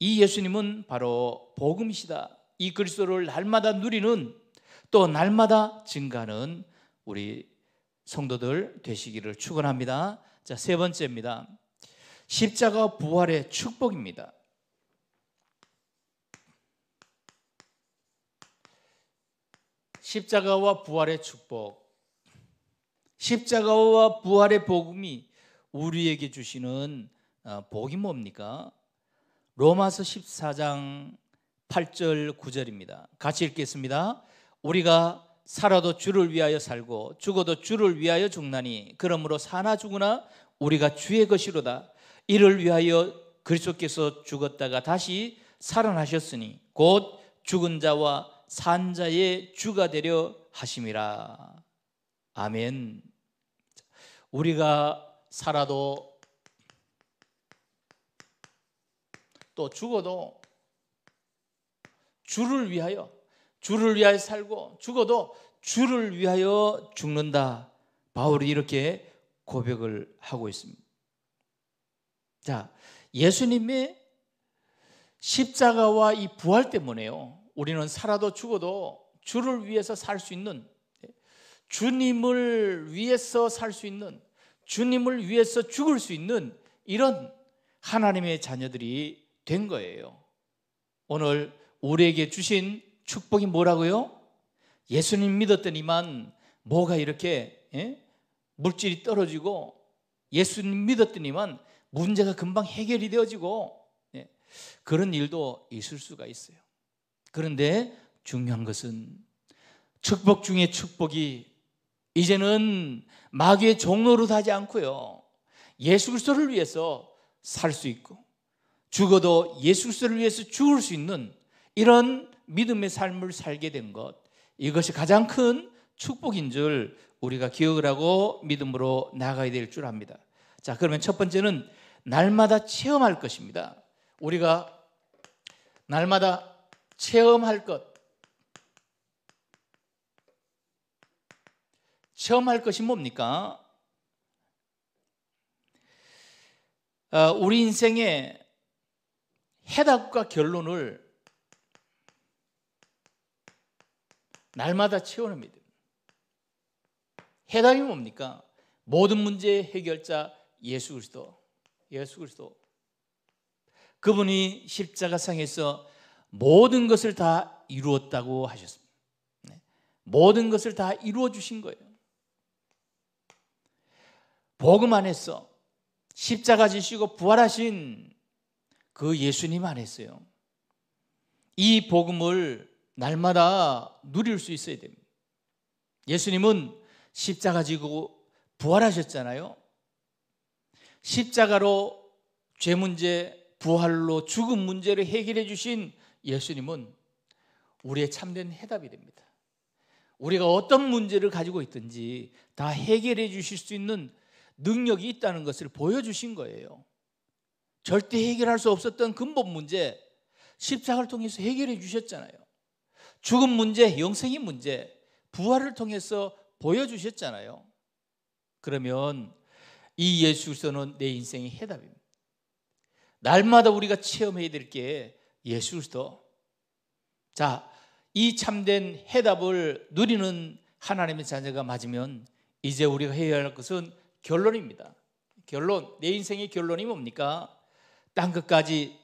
이 예수님은 바로 복음이시다. 이 그리스도를 날마다 누리는 또 날마다 증가하는 우리 성도들 되시기를 축원합니다. 자, 세 번째입니다. 십자가 부활의 축복입니다. 십자가와 부활의 축복. 십자가와 부활의 복음이 우리에게 주시는 어, 복이 뭡니까? 로마서 14장 8절 9절입니다. 같이 읽겠습니다. 우리가 살아도 주를 위하여 살고 죽어도 주를 위하여 죽나니 그러므로 사나 죽으나 우리가 주의 것이로다. 이를 위하여 그리스도께서 죽었다가 다시 살아나셨으니 곧 죽은 자와 산 자의 주가 되려 하심이라. 아멘. 우리가 살아도 또 죽어도 주를 위하여 주를 위하여 살고 죽어도 주를 위하여 죽는다. 바울이 이렇게 고백을 하고 있습니다. 자, 예수님의 십자가와 이 부활 때문에요. 우리는 살아도 죽어도 주를 위해서 살 수 있는 주님을 위해서 살 수 있는 주님을 위해서 죽을 수 있는 이런 하나님의 자녀들이 된 거예요. 오늘 우리에게 주신 축복이 뭐라고요? 예수님 믿었더니만 뭐가 이렇게 예? 물질이 떨어지고 예수님 믿었더니만 문제가 금방 해결이 되어지고 예? 그런 일도 있을 수가 있어요. 그런데 중요한 것은 축복 중에 축복이 이제는 마귀의 종로로 하지 않고요. 예수 그리스도를 위해서 살 수 있고 죽어도 예수를 위해서 죽을 수 있는 이런 믿음의 삶을 살게 된 것. 이것이 가장 큰 축복인 줄 우리가 기억을 하고 믿음으로 나가야 될 줄 압니다. 자, 그러면 첫 번째는 날마다 체험할 것입니다. 우리가 날마다 체험할 것. 체험할 것이 뭡니까? 아, 우리 인생에 해답과 결론을 날마다 채워냅니다. 해답이 뭡니까? 모든 문제의 해결자 예수 그리스도. 예수 그리스도. 그분이 십자가상에서 모든 것을 다 이루었다고 하셨습니다. 네. 모든 것을 다 이루어 주신 거예요. 복음 안에서 십자가 지시고 부활하신 그 예수님 안에서요. 이 복음을 날마다 누릴 수 있어야 됩니다. 예수님은 십자가 지고 부활하셨잖아요. 십자가로 죄 문제, 부활로 죽음 문제를 해결해 주신 예수님은 우리의 참된 해답이 됩니다. 우리가 어떤 문제를 가지고 있든지 다 해결해 주실 수 있는 능력이 있다는 것을 보여주신 거예요. 절대 해결할 수 없었던 근본 문제 십자가를 통해서 해결해 주셨잖아요. 죽음 문제, 영생의 문제, 부활을 통해서 보여주셨잖아요. 그러면 이 예수 그리스도는 내 인생의 해답입니다. 날마다 우리가 체험해야 될 게 예수 그리스도. 자, 이 참된 해답을 누리는 하나님의 자녀가 맞으면 이제 우리가 해야 할 것은 결론입니다. 결론, 내 인생의 결론이 뭡니까? 땅 끝까지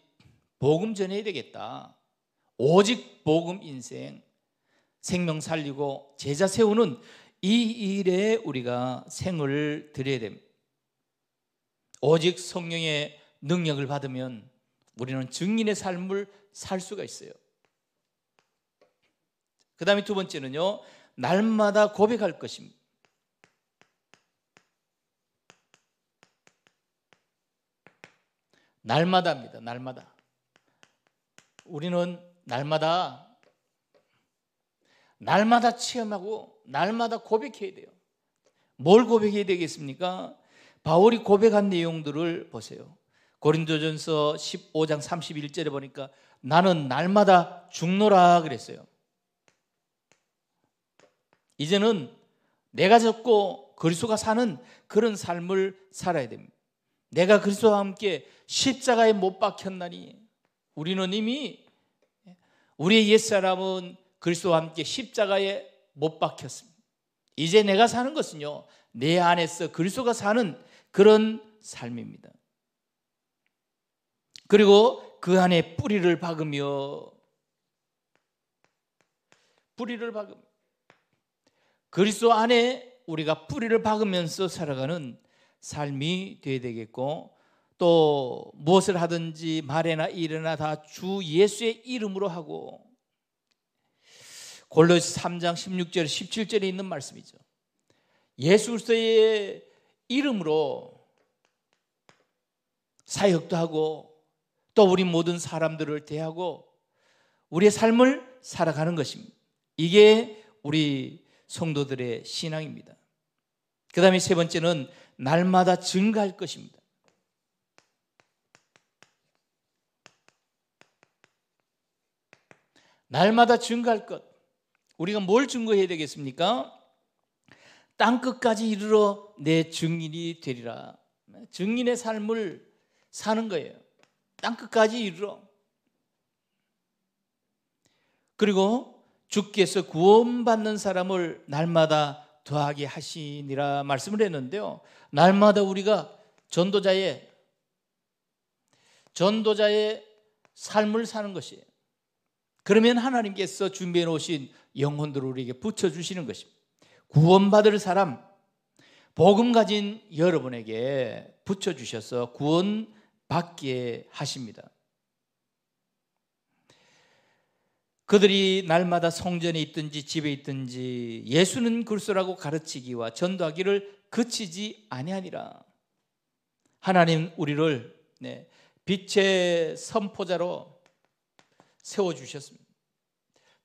복음 전해야 되겠다. 오직 복음 인생, 생명 살리고 제자 세우는 이 일에 우리가 생을 드려야 됩니다. 오직 성령의 능력을 받으면 우리는 증인의 삶을 살 수가 있어요. 그 다음에 두 번째는요, 날마다 고백할 것입니다. 날마다입니다. 날마다. 우리는 날마다 날마다 체험하고 날마다 고백해야 돼요. 뭘 고백해야 되겠습니까? 바울이 고백한 내용들을 보세요. 고린도전서 15장 31절에 보니까 나는 날마다 죽노라 그랬어요. 이제는 내가 졌고 그리스도가 사는 그런 삶을 살아야 됩니다. 내가 그리스도와 함께 십자가에 못 박혔나니 우리는 이미 우리의 옛사람은 그리스도와 함께 십자가에 못 박혔습니다. 이제 내가 사는 것은요. 내 안에서 그리스도가 사는 그런 삶입니다. 그리고 그 안에 뿌리를 박으며 뿌리를 박음 그리스도 안에 우리가 뿌리를 박으면서 살아가는 삶이 되어야 되겠고 또 무엇을 하든지 말해나 일어나 다 주 예수의 이름으로 하고 골로새 3장 16절 17절에 있는 말씀이죠. 예수 그리스도의 이름으로 사역도 하고 또 우리 모든 사람들을 대하고 우리의 삶을 살아가는 것입니다. 이게 우리 성도들의 신앙입니다. 그 다음에 세 번째는 날마다 증가할 것입니다. 날마다 증가할 것. 우리가 뭘 증거해야 되겠습니까? 땅 끝까지 이르러 내 증인이 되리라. 증인의 삶을 사는 거예요. 땅 끝까지 이르러. 그리고 주께서 구원받는 사람을 날마다 더하게 하시니라 말씀을 했는데요. 날마다 우리가 전도자의 전도자의 삶을 사는 것이에요. 그러면 하나님께서 준비해 놓으신 영혼들을 우리에게 붙여 주시는 것입니다. 구원받을 사람 복음 가진 여러분에게 붙여 주셔서 구원 받게 하십니다. 그들이 날마다 성전에 있든지 집에 있든지 예수는 글소라고 가르치기와 전도하기를 그치지 아니하니라. 하나님 우리를 네, 빛의 선포자로 세워주셨습니다.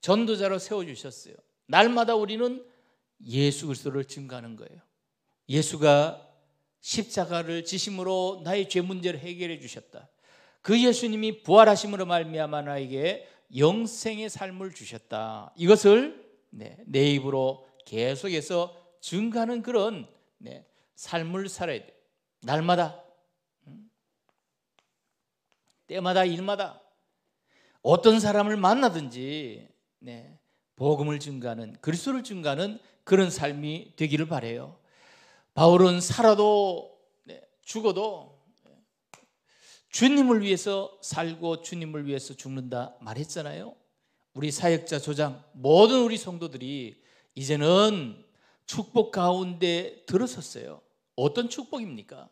전도자로 세워주셨어요. 날마다 우리는 예수 그리스도를 증가하는 거예요. 예수가 십자가를 지심으로 나의 죄 문제를 해결해 주셨다. 그 예수님이 부활하심으로 말미암아 나에게 영생의 삶을 주셨다. 이것을 네, 내 입으로 계속해서 증가하는 그런 네, 삶을 살아야 돼. 날마다 음? 때마다 일마다 어떤 사람을 만나든지 네, 복음을 증가하는 그리스도를 증가하는 그런 삶이 되기를 바래요. 바울은 살아도 네, 죽어도 네, 주님을 위해서 살고 주님을 위해서 죽는다 말했잖아요. 우리 사역자 조장 모든 우리 성도들이 이제는 축복 가운데 들어섰어요. 어떤 축복입니까?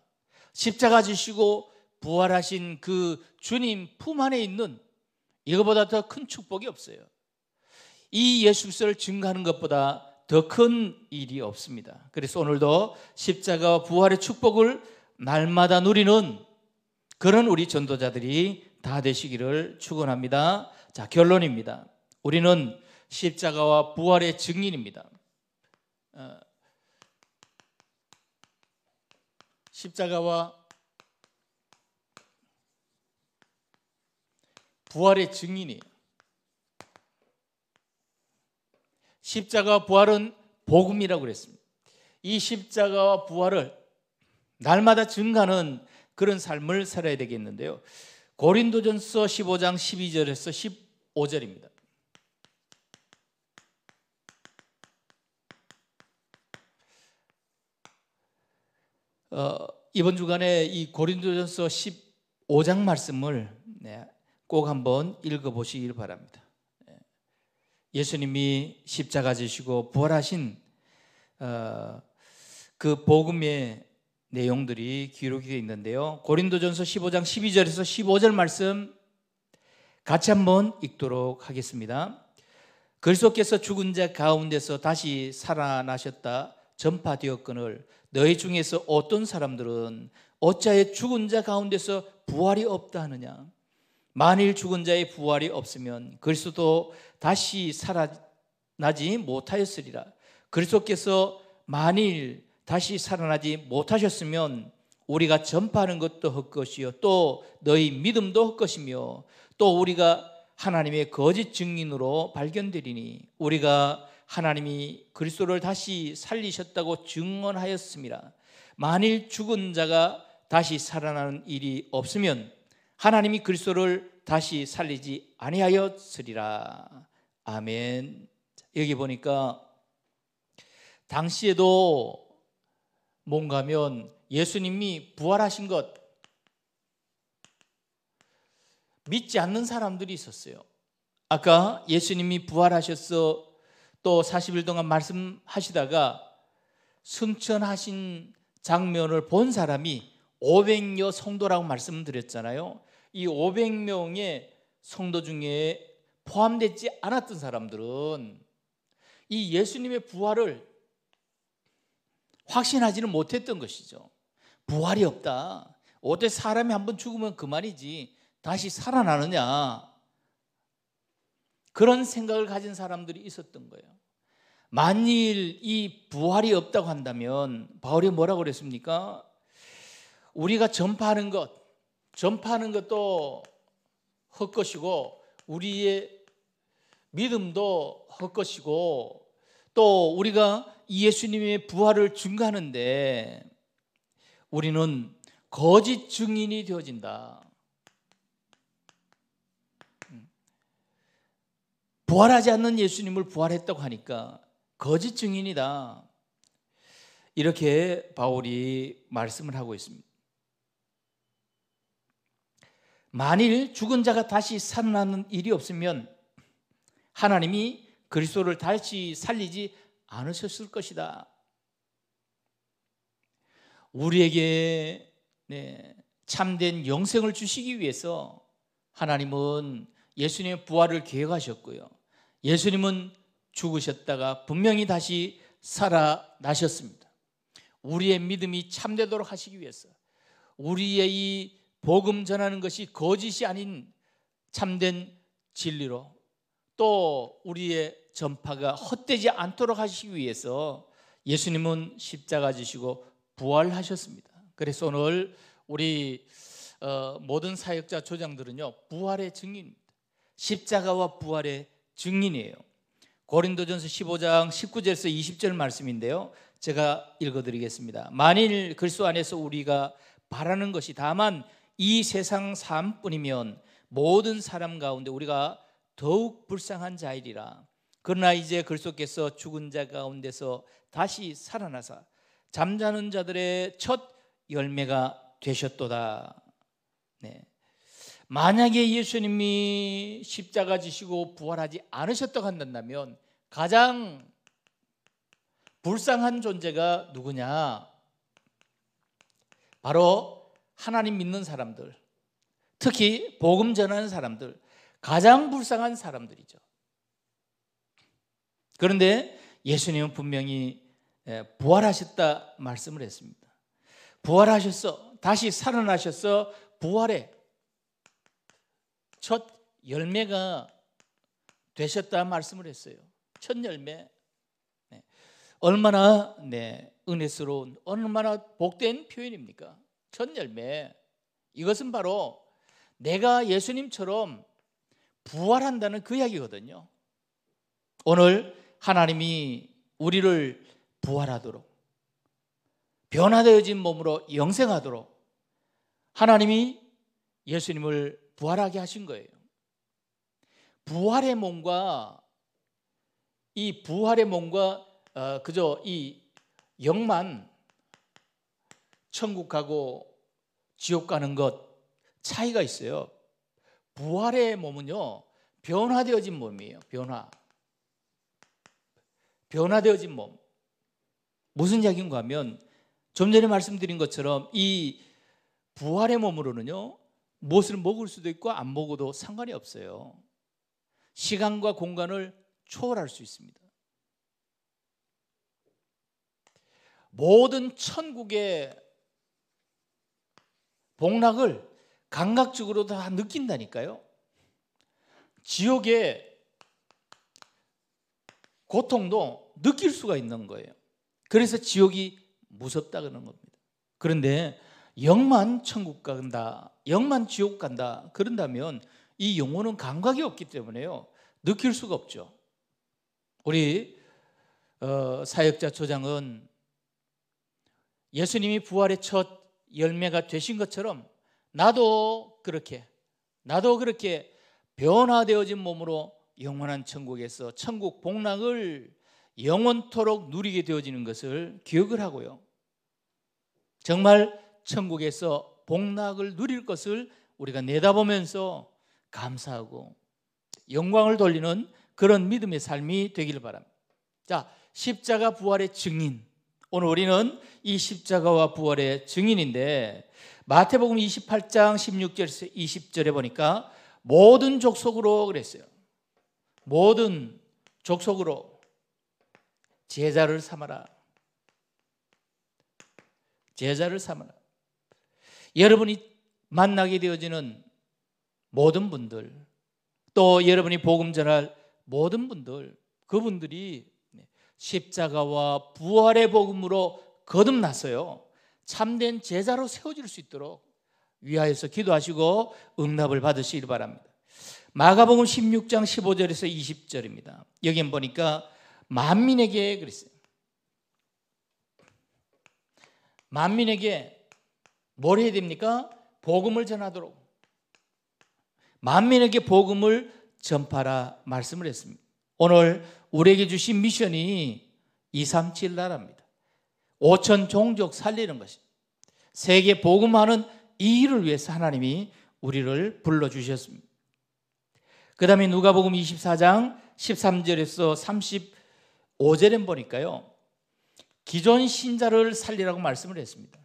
십자가 지시고 부활하신 그 주님 품 안에 있는 이거보다 더 큰 축복이 없어요. 이 예수 그리스도를 증거하는 것보다 더 큰 일이 없습니다. 그래서 오늘도 십자가와 부활의 축복을 날마다 누리는 그런 우리 전도자들이 다 되시기를 축원합니다. 자, 결론입니다. 우리는 십자가와 부활의 증인입니다. 어, 십자가와 부활의 증인이에요. 십자가 부활은 복음이라고 그랬습니다. 이 십자가와 부활을 날마다 증가하는 그런 삶을 살아야 되겠는데요. 고린도전서 15장 12절에서 15절입니다. 어, 이번 주간에 이 고린도전서 15장 말씀을 네, 꼭 한번 읽어보시길 바랍니다. 예. 예수님이 십자가 지시고 부활하신 어, 그 복음의 내용들이 기록이 되어 있는데요. 고린도전서 15장 12절에서 15절 말씀 같이 한번 읽도록 하겠습니다. 그리스도께서 죽은 자 가운데서 다시 살아나셨다 전파되었거늘 너희 중에서 어떤 사람들은 어짜에 죽은 자 가운데서 부활이 없다 하느냐 만일 죽은 자의 부활이 없으면 그리스도 다시 살아나지 못하였으리라. 그리스도께서 만일 다시 살아나지 못하셨으면 우리가 전파하는 것도 헛것이요 또 너희 믿음도 헛것이며 또 우리가 하나님의 거짓 증인으로 발견되리니 우리가 하나님이 그리스도를 다시 살리셨다고 증언하였습니다. 만일 죽은 자가 다시 살아나는 일이 없으면 하나님이 그리스도를 다시 살리지 아니하였으리라. 아멘. 여기 보니까 당시에도 뭔가면 예수님이 부활하신 것 믿지 않는 사람들이 있었어요. 아까 예수님이 부활하셨어 또 40일 동안 말씀하시다가 승천하신 장면을 본 사람이 500여 성도라고 말씀드렸잖아요. 이 500명의 성도 중에 포함되지 않았던 사람들은 이 예수님의 부활을 확신하지는 못했던 것이죠. 부활이 없다. 어떻게 사람이 한번 죽으면 그만이지 다시 살아나느냐. 그런 생각을 가진 사람들이 있었던 거예요. 만일 이 부활이 없다고 한다면 바울이 뭐라고 그랬습니까? 우리가 전파하는 것, 전파하는 것도 헛것이고 우리의 믿음도 헛것이고 또 우리가 예수님의 부활을 증거하는데 우리는 거짓 증인이 되어진다. 음. 부활하지 않는 예수님을 부활했다고 하니까 거짓 증인이다. 이렇게 바울이 말씀을 하고 있습니다. 만일 죽은 자가 다시 살아나는 일이 없으면 하나님이 그리스도를 다시 살리지 않으셨을 것이다. 우리에게 네, 참된 영생을 주시기 위해서 하나님은 예수님의 부활을 계획하셨고요. 예수님은 죽으셨다가 분명히 다시 살아나셨습니다. 우리의 믿음이 참되도록 하시기 위해서 우리의 이 복음 전하는 것이 거짓이 아닌 참된 진리로 또 우리의 전파가 헛되지 않도록 하시기 위해서 예수님은 십자가 지시고 부활하셨습니다. 그래서 오늘 우리 어, 모든 사역자 조장들은요 부활의 증인입니다. 십자가와 부활의 증인이에요. 고린도전서 15장 19절에서 20절 말씀인데요. 제가 읽어드리겠습니다. 만일 그리스도 안에서 우리가 바라는 것이 다만 이 세상 삶뿐이면 모든 사람 가운데 우리가 더욱 불쌍한 자이리라. 그러나 이제 그리스도께서 죽은 자 가운데서 다시 살아나사 잠자는 자들의 첫 열매가 되셨도다. 네. 만약에 예수님이 십자가 지시고 부활하지 않으셨다고 한다면 가장 불쌍한 존재가 누구냐? 바로 하나님 믿는 사람들, 특히 복음 전하는 사람들, 가장 불쌍한 사람들이죠. 그런데 예수님은 분명히 부활하셨다 말씀을 했습니다. 부활하셨어. 다시 살아나셨어. 부활해첫 열매가 되셨다 말씀을 했어요. 첫 열매. 네. 얼마나 네, 은혜스러운, 얼마나 복된 표현입니까? 첫 열매. 이것은 바로 내가 예수님처럼 부활한다는 그 이야기거든요. 오늘 하나님이 우리를 부활하도록 변화되어진 몸으로 영생하도록 하나님이 예수님을 부활하게 하신 거예요. 부활의 몸과 이 부활의 몸과 어, 그저 이 영만 천국 하고 지옥 가는 것 차이가 있어요. 부활의 몸은요, 변화되어진 몸이에요. 변화. 변화되어진 몸. 무슨 이야기인가 하면, 좀 전에 말씀드린 것처럼 이 부활의 몸으로는요, 무엇을 먹을 수도 있고 안 먹어도 상관이 없어요. 시간과 공간을 초월할 수 있습니다. 모든 천국의 복락을 감각적으로 다 느낀다니까요. 지옥의 고통도 느낄 수가 있는 거예요. 그래서 지옥이 무섭다 그러 겁니다. 그런데 영만 천국 간다, 영만 지옥 간다 그런다면 이 영혼은 감각이 없기 때문에요. 느낄 수가 없죠. 우리 어, 사역자 초장은 예수님이 부활의 첫 열매가 되신 것처럼 나도 그렇게 나도 그렇게 변화되어진 몸으로 영원한 천국에서 천국 복락을 영원토록 누리게 되어지는 것을 기억을 하고요. 정말 천국에서 복락을 누릴 것을 우리가 내다보면서 감사하고 영광을 돌리는 그런 믿음의 삶이 되기를 바랍니다. 자, 십자가 부활의 증인. 오늘 우리는 이 십자가와 부활의 증인인데 마태복음 28장 16절에서 20절에 보니까 모든 족속으로 그랬어요. 모든 족속으로 제자를 삼아라. 제자를 삼아라. 여러분이 만나게 되어지는 모든 분들, 또 여러분이 복음 전할 모든 분들, 그분들이 십자가와 부활의 복음으로 거듭났어요. 참된 제자로 세워질 수 있도록 위하여서 기도하시고 응답을 받으시길 바랍니다. 마가복음 16장 15절에서 20절입니다. 여긴 보니까 만민에게 그랬어요. 만민에게 뭘 해야 됩니까? 복음을 전하도록 만민에게 복음을 전파라 말씀을 했습니다. 오늘 우리에게 주신 미션이 237 나라입니다. 5천 종족 살리는 것이 세계 복음하는 이 일을 위해서 하나님이 우리를 불러주셨습니다. 그 다음에 누가복음 24장 13절에서 35절엔 보니까요. 기존 신자를 살리라고 말씀을 했습니다.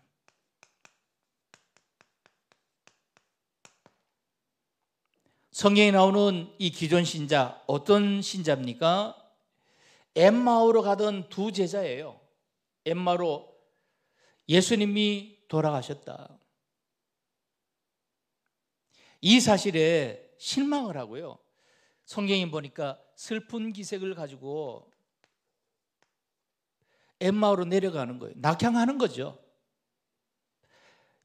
성경에 나오는 이 기존 신자 어떤 신자입니까? 엠마오로 가던 두 제자예요. 엠마로 예수님이 돌아가셨다. 이 사실에 실망을 하고요. 성경에 보니까 슬픈 기색을 가지고 엠마오로 내려가는 거예요. 낙향하는 거죠.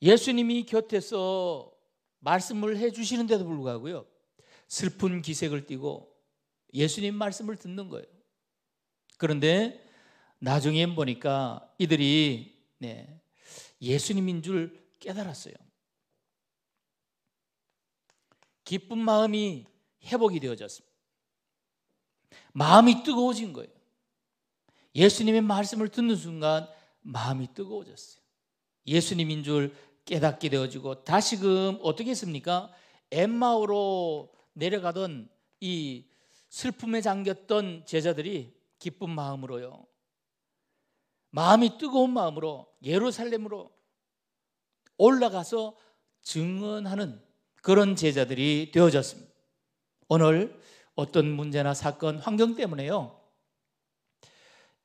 예수님이 곁에서 말씀을 해 주시는데도 불구하고요. 슬픈 기색을 띠고 예수님 말씀을 듣는 거예요. 그런데 나중에 보니까 이들이 네, 예수님인 줄 깨달았어요. 기쁜 마음이 회복이 되어졌습니다. 마음이 뜨거워진 거예요. 예수님의 말씀을 듣는 순간 마음이 뜨거워졌어요. 예수님인 줄 깨닫게 되어지고 다시금 어떻게 했습니까? 엠마오로 내려가던 이 슬픔에 잠겼던 제자들이 기쁜 마음으로요. 마음이 뜨거운 마음으로 예루살렘으로 올라가서 증언하는 그런 제자들이 되어졌습니다. 오늘 어떤 문제나 사건, 환경 때문에요.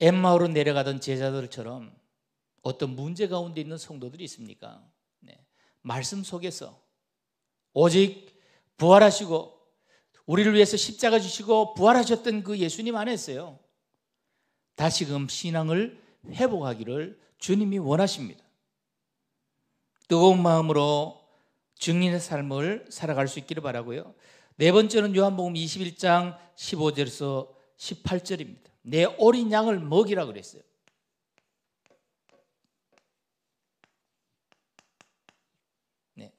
엠마오로 내려가던 제자들처럼 어떤 문제 가운데 있는 성도들이 있습니까? 네. 말씀 속에서 오직 부활하시고 우리를 위해서 십자가 주시고 부활하셨던 그 예수님 안에서요. 다시금 신앙을 회복하기를 주님이 원하십니다. 뜨거운 마음으로 증인의 삶을 살아갈 수 있기를 바라고요. 네 번째는 요한복음 21장 15절에서 18절입니다. 내 어린 양을 먹이라 그랬어요. 네.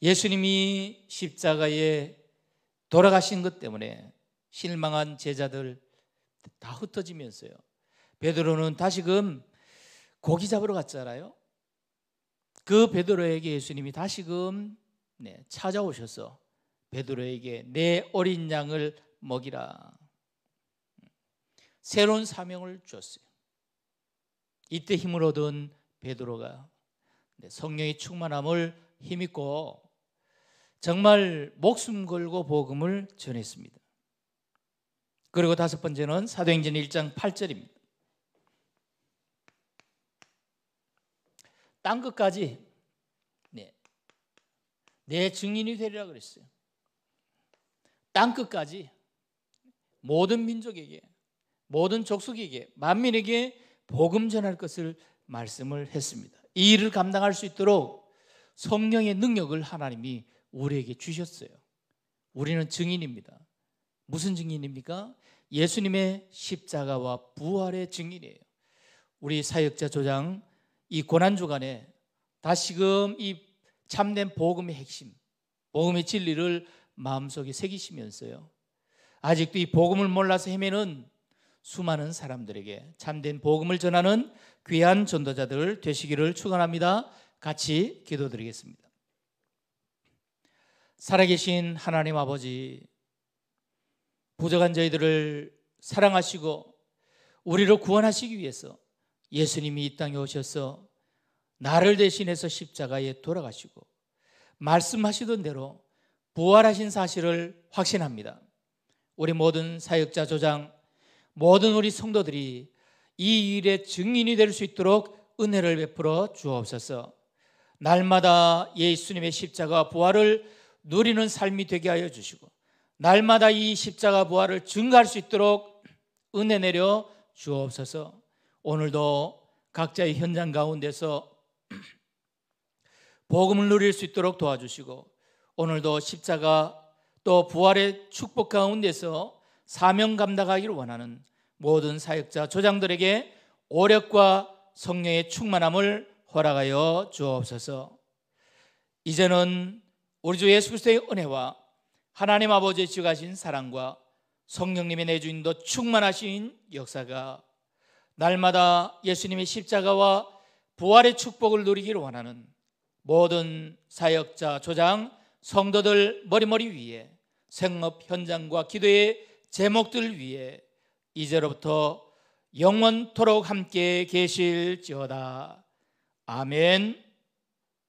예수님이 십자가에 돌아가신 것 때문에 실망한 제자들 다 흩어지면서요. 베드로는 다시금 고기 잡으러 갔잖아요. 그 베드로에게 예수님이 다시금 네, 찾아오셔서 베드로에게 내 어린 양을 먹이라. 새로운 사명을 주었어요. 이때 힘을 얻은 베드로가 네, 성령의 충만함을 힘입고 정말 목숨 걸고 복음을 전했습니다. 그리고 다섯 번째는 사도행전 1장 8절입니다. 땅 끝까지 네. 내 증인이 되리라 그랬어요. 땅 끝까지 모든 민족에게 모든 족속에게 만민에게 복음 전할 것을 말씀을 했습니다. 이 일을 감당할 수 있도록 성령의 능력을 하나님이 우리에게 주셨어요. 우리는 증인입니다. 무슨 증인입니까? 예수님의 십자가와 부활의 증인이에요. 우리 사역자 조장 이 고난 주간에 다시금 이 참된 복음의 핵심, 복음의 진리를 마음속에 새기시면서요. 아직도 이 복음을 몰라서 헤매는 수많은 사람들에게 참된 복음을 전하는 귀한 전도자들 되시기를 축원합니다. 같이 기도드리겠습니다. 살아계신 하나님 아버지 부족한 저희들을 사랑하시고 우리를 구원하시기 위해서 예수님이 이 땅에 오셔서 나를 대신해서 십자가에 돌아가시고 말씀하시던 대로 부활하신 사실을 확신합니다. 우리 모든 사역자 조장, 모든 우리 성도들이 이 일의 증인이 될 수 있도록 은혜를 베풀어 주옵소서. 날마다 예수님의 십자가 부활을 누리는 삶이 되게 하여 주시고 날마다 이 십자가 부활을 증가할 수 있도록 은혜 내려 주옵소서. 오늘도 각자의 현장 가운데서 [CLEARS THROAT] 복음을 누릴 수 있도록 도와주시고 오늘도 십자가 또 부활의 축복 가운데서 사명 감당하기를 원하는 모든 사역자 조장들에게 오력과 성령의 충만함을 허락하여 주옵소서. 이제는 우리 주 예수 그리스도의 은혜와 하나님 아버지의 지가신 사랑과 성령님의 내주인 도 충만하신 역사가 날마다 예수님의 십자가와 부활의 축복을 누리기를 원하는 모든 사역자, 조장, 성도들 머리머리 위에 생업 현장과 기도의 제목들 위에 이제로부터 영원토록 함께 계실지어다. 아멘.